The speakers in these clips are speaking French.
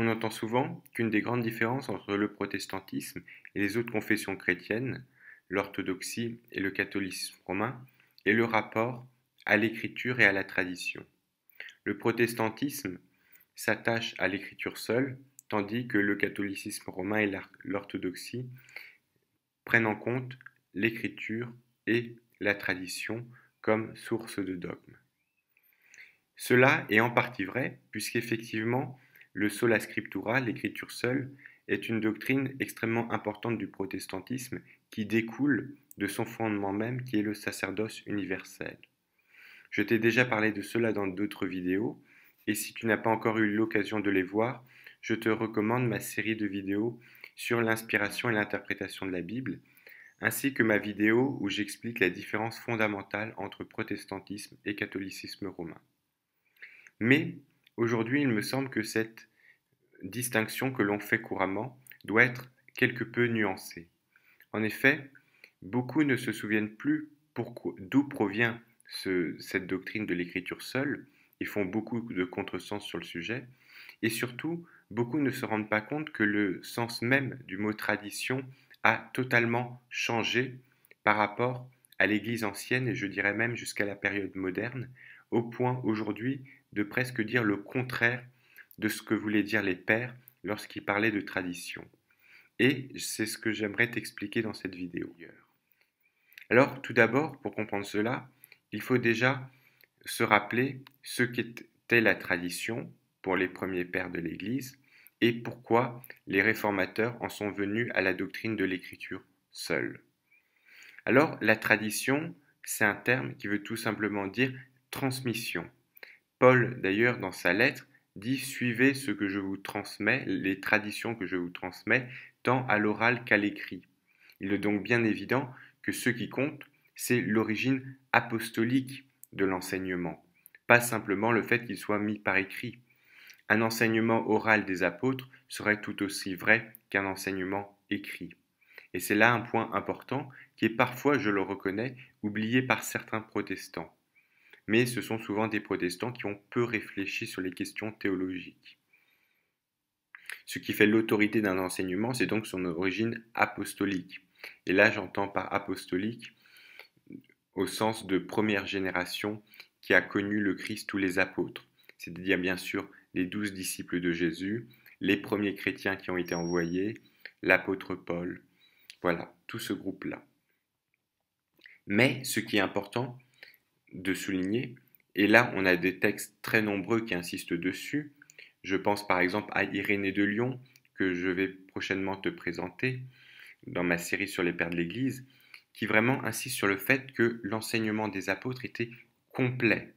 On entend souvent qu'une des grandes différences entre le protestantisme et les autres confessions chrétiennes, l'orthodoxie et le catholicisme romain, est le rapport à l'écriture et à la tradition. Le protestantisme s'attache à l'écriture seule, tandis que le catholicisme romain et l'orthodoxie prennent en compte l'écriture et la tradition comme source de dogme. Cela est en partie vrai, puisqu'effectivement, le sola scriptura, l'écriture seule, est une doctrine extrêmement importante du protestantisme qui découle de son fondement même qui est le sacerdoce universel. Je t'ai déjà parlé de cela dans d'autres vidéos, et si tu n'as pas encore eu l'occasion de les voir, je te recommande ma série de vidéos sur l'inspiration et l'interprétation de la Bible, ainsi que ma vidéo où j'explique la différence fondamentale entre protestantisme et catholicisme romain. Mais aujourd'hui, il me semble que cette distinction que l'on fait couramment doit être quelque peu nuancée. En effet, beaucoup ne se souviennent plus d'où provient cette doctrine de l'écriture seule, ils font beaucoup de contresens sur le sujet, et surtout, beaucoup ne se rendent pas compte que le sens même du mot tradition a totalement changé par rapport à l'Église ancienne, et je dirais même jusqu'à la période moderne, au point aujourd'hui de presque dire le contraire de ce que voulaient dire les pères lorsqu'ils parlaient de tradition. Et c'est ce que j'aimerais t'expliquer dans cette vidéo. Alors, tout d'abord, pour comprendre cela, il faut déjà se rappeler ce qu'était la tradition pour les premiers pères de l'Église et pourquoi les réformateurs en sont venus à la doctrine de l'Écriture seule. Alors, la tradition, c'est un terme qui veut tout simplement dire transmission. Paul, d'ailleurs, dans sa lettre, dit suivez ce que je vous transmets, les traditions que je vous transmets, tant à l'oral qu'à l'écrit. Il est donc bien évident que ce qui compte, c'est l'origine apostolique de l'enseignement, pas simplement le fait qu'il soit mis par écrit. Un enseignement oral des apôtres serait tout aussi vrai qu'un enseignement écrit. Et c'est là un point important qui est parfois, je le reconnais, oublié par certains protestants mais ce sont souvent des protestants qui ont peu réfléchi sur les questions théologiques. Ce qui fait l'autorité d'un enseignement, c'est donc son origine apostolique. Et là, j'entends par apostolique au sens de première génération qui a connu le Christ ou les apôtres, c'est-à-dire bien sûr les douze disciples de Jésus, les premiers chrétiens qui ont été envoyés, l'apôtre Paul, voilà, tout ce groupe-là. Mais ce qui est important, de souligner, et là on a des textes très nombreux qui insistent dessus, je pense par exemple à Irénée de Lyon, que je vais prochainement te présenter dans ma série sur les pères de l'Église, qui vraiment insiste sur le fait que l'enseignement des apôtres était complet,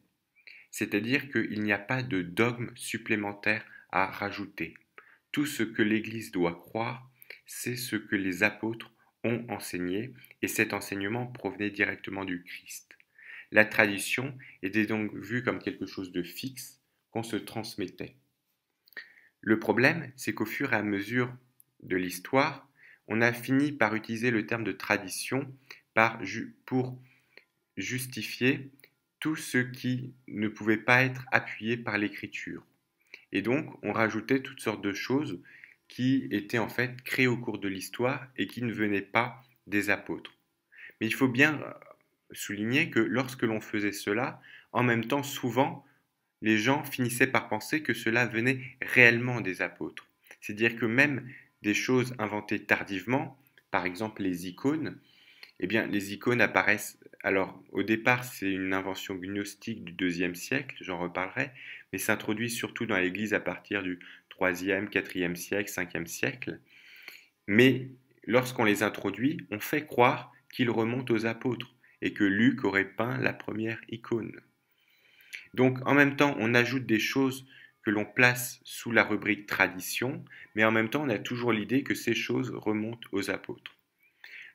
c'est-à-dire qu'il n'y a pas de dogme supplémentaire à rajouter. Tout ce que l'Église doit croire, c'est ce que les apôtres ont enseigné, et cet enseignement provenait directement du Christ. La tradition était donc vue comme quelque chose de fixe qu'on se transmettait. Le problème, c'est qu'au fur et à mesure de l'histoire, on a fini par utiliser le terme de tradition pour justifier tout ce qui ne pouvait pas être appuyé par l'écriture. Et donc, on rajoutait toutes sortes de choses qui étaient en fait créées au cours de l'histoire et qui ne venaient pas des apôtres. Mais il faut bien souligner que lorsque l'on faisait cela, en même temps, souvent, les gens finissaient par penser que cela venait réellement des apôtres. C'est-à-dire que même des choses inventées tardivement, par exemple les icônes, eh bien, les icônes apparaissent. Alors, au départ, c'est une invention gnostique du deuxième siècle, j'en reparlerai, mais s'introduit surtout dans l'Église à partir du 4 quatrième siècle, 5e siècle. Mais lorsqu'on les introduit, on fait croire qu'ils remontent aux apôtres et que Luc aurait peint la première icône. Donc en même temps, on ajoute des choses que l'on place sous la rubrique tradition, mais en même temps, on a toujours l'idée que ces choses remontent aux apôtres.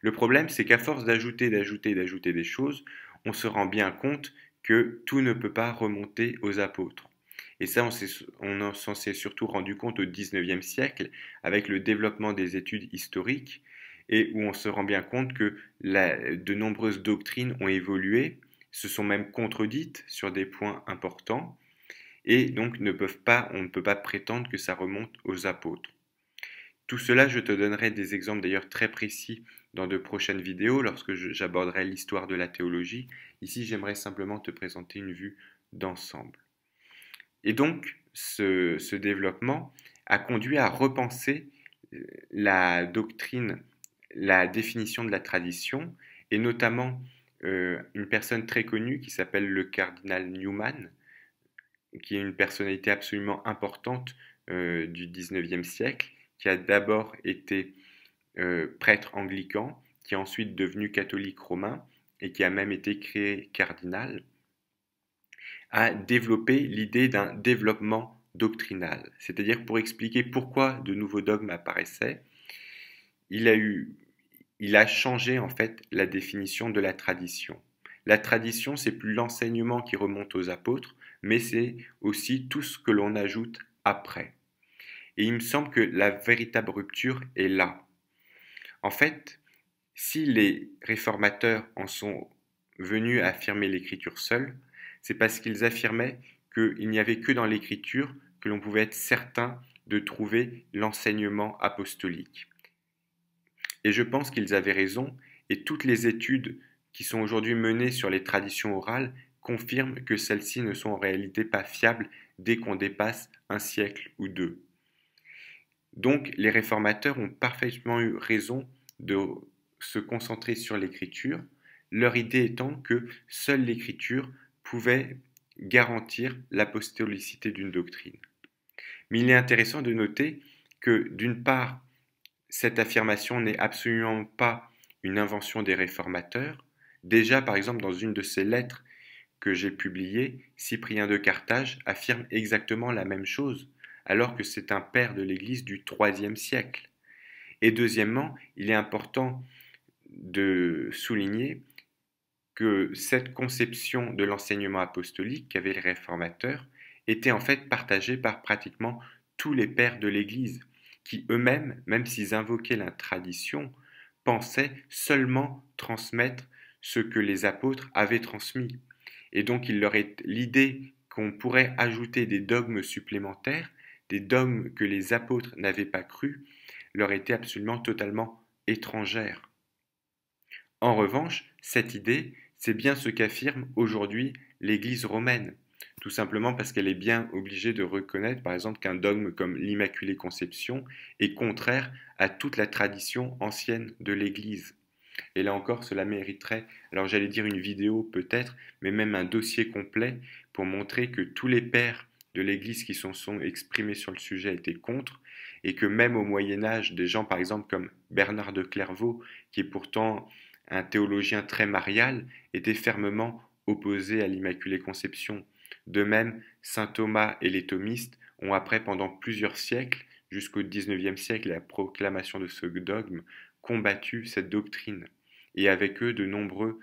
Le problème, c'est qu'à force d'ajouter, d'ajouter, d'ajouter des choses, on se rend bien compte que tout ne peut pas remonter aux apôtres. Et ça, on s'en s'est surtout rendu compte au 19e siècle avec le développement des études historiques et où on se rend bien compte que de nombreuses doctrines ont évolué, se sont même contredites sur des points importants, et donc ne peuvent pas, on ne peut pas prétendre que ça remonte aux apôtres. Tout cela, je te donnerai des exemples d'ailleurs très précis dans de prochaines vidéos lorsque j'aborderai l'histoire de la théologie. Ici, j'aimerais simplement te présenter une vue d'ensemble. Et donc, ce, développement a conduit à repenser euh, la doctrine la définition de la tradition, et notamment euh, une personne très connue qui s'appelle le cardinal Newman, qui est une personnalité absolument importante euh, du 19e siècle, qui a d'abord été euh, prêtre anglican, qui est ensuite devenu catholique romain et qui a même été créé cardinal, a développé l'idée d'un développement doctrinal, c'est-à-dire pour expliquer pourquoi de nouveaux dogmes apparaissaient. Il a eu il a changé en fait la définition de la tradition. La tradition, c'est plus l'enseignement qui remonte aux apôtres, mais c'est aussi tout ce que l'on ajoute après. Et il me semble que la véritable rupture est là. En fait, si les réformateurs en sont venus à affirmer l'écriture seule, c'est parce qu'ils affirmaient qu'il n'y avait que dans l'écriture que l'on pouvait être certain de trouver l'enseignement apostolique. Et je pense qu'ils avaient raison, et toutes les études qui sont aujourd'hui menées sur les traditions orales confirment que celles-ci ne sont en réalité pas fiables dès qu'on dépasse un siècle ou deux. Donc les réformateurs ont parfaitement eu raison de se concentrer sur l'écriture, leur idée étant que seule l'écriture pouvait garantir l'apostolicité d'une doctrine. Mais il est intéressant de noter que d'une part, cette affirmation n'est absolument pas une invention des réformateurs. Déjà, par exemple, dans une de ses lettres que j'ai publiées, Cyprien de Carthage affirme exactement la même chose, alors que c'est un père de l'Église du IIIe siècle. Et deuxièmement, il est important de souligner que cette conception de l'enseignement apostolique qu'avaient les réformateurs était en fait partagée par pratiquement tous les pères de l'Église qui eux-mêmes, même s'ils invoquaient la tradition, pensaient seulement transmettre ce que les apôtres avaient transmis. Et donc il leur est l'idée qu'on pourrait ajouter des dogmes supplémentaires, des dogmes que les apôtres n'avaient pas cru, leur était absolument totalement étrangère. En revanche, cette idée, c'est bien ce qu'affirme aujourd'hui l'Église romaine tout simplement parce qu'elle est bien obligée de reconnaître, par exemple, qu'un dogme comme l'Immaculée Conception est contraire à toute la tradition ancienne de l'Église. Et là encore, cela mériterait, alors j'allais dire une vidéo peut-être, mais même un dossier complet pour montrer que tous les pères de l'Église qui se sont exprimés sur le sujet étaient contre, et que même au Moyen Âge, des gens par exemple comme Bernard de Clairvaux, qui est pourtant un théologien très marial, était fermement opposé à l'Immaculée Conception. De même, saint Thomas et les thomistes ont après pendant plusieurs siècles, jusqu'au XIXe siècle la proclamation de ce dogme, combattu cette doctrine, et avec eux de nombreux,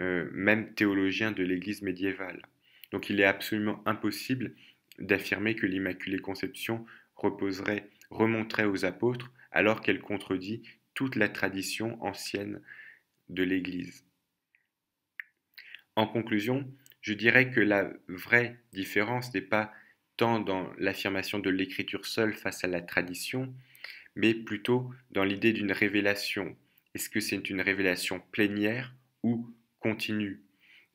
euh, même théologiens de l'Église médiévale. Donc il est absolument impossible d'affirmer que l'Immaculée Conception reposerait, remonterait aux apôtres, alors qu'elle contredit toute la tradition ancienne de l'Église. En conclusion, je dirais que la vraie différence n'est pas tant dans l'affirmation de l'écriture seule face à la tradition, mais plutôt dans l'idée d'une révélation. Est-ce que c'est une révélation plénière ou continue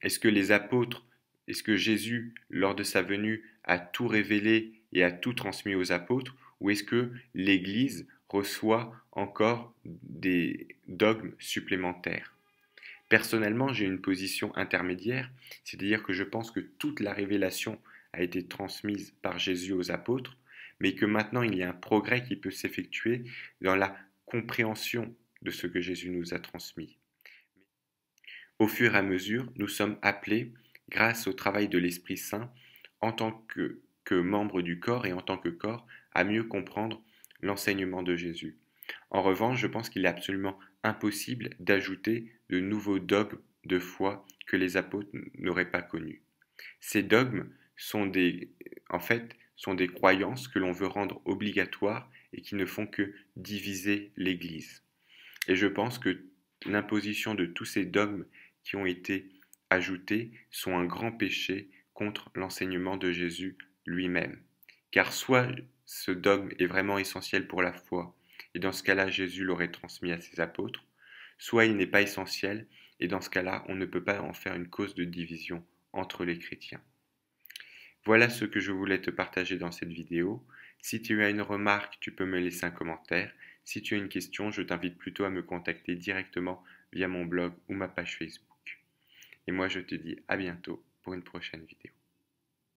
Est-ce que les apôtres, est-ce que Jésus, lors de sa venue, a tout révélé et a tout transmis aux apôtres Ou est-ce que l'Église reçoit encore des dogmes supplémentaires Personnellement, j'ai une position intermédiaire, c'est-à-dire que je pense que toute la révélation a été transmise par Jésus aux apôtres, mais que maintenant il y a un progrès qui peut s'effectuer dans la compréhension de ce que Jésus nous a transmis. Au fur et à mesure, nous sommes appelés, grâce au travail de l'Esprit Saint, en tant que, membres membre du corps et en tant que corps, à mieux comprendre l'enseignement de Jésus. En revanche, je pense qu'il est absolument impossible d'ajouter de nouveaux dogmes de foi que les apôtres n'auraient pas connus. Ces dogmes sont des, en fait, sont des croyances que l'on veut rendre obligatoires et qui ne font que diviser l'Église. Et je pense que l'imposition de tous ces dogmes qui ont été ajoutés sont un grand péché contre l'enseignement de Jésus lui-même. Car soit ce dogme est vraiment essentiel pour la foi, et dans ce cas-là Jésus l'aurait transmis à ses apôtres, soit il n'est pas essentiel, et dans ce cas-là, on ne peut pas en faire une cause de division entre les chrétiens. Voilà ce que je voulais te partager dans cette vidéo. Si tu as une remarque, tu peux me laisser un commentaire. Si tu as une question, je t'invite plutôt à me contacter directement via mon blog ou ma page Facebook. Et moi, je te dis à bientôt pour une prochaine vidéo.